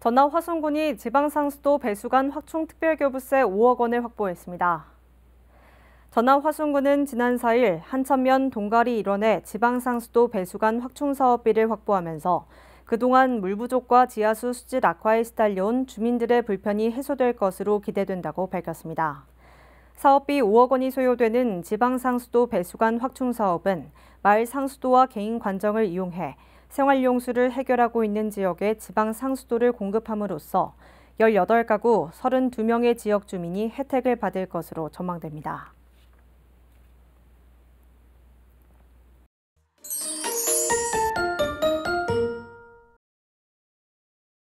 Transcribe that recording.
전남 화성군이 지방상수도 배수관 확충특별교부세 5억 원을 확보했습니다. 전남 화순군은 지난 4일 한천면 동가리 일원에 지방상수도 배수관 확충사업비를 확보하면서 그동안 물 부족과 지하수 수질 악화에 시달려온 주민들의 불편이 해소될 것으로 기대된다고 밝혔습니다. 사업비 5억 원이 소요되는 지방상수도 배수관 확충 사업은 마을 상수도와 개인 관정을 이용해 생활용수를 해결하고 있는 지역에 지방상수도를 공급함으로써 18가구 32명의 지역 주민이 혜택을 받을 것으로 전망됩니다.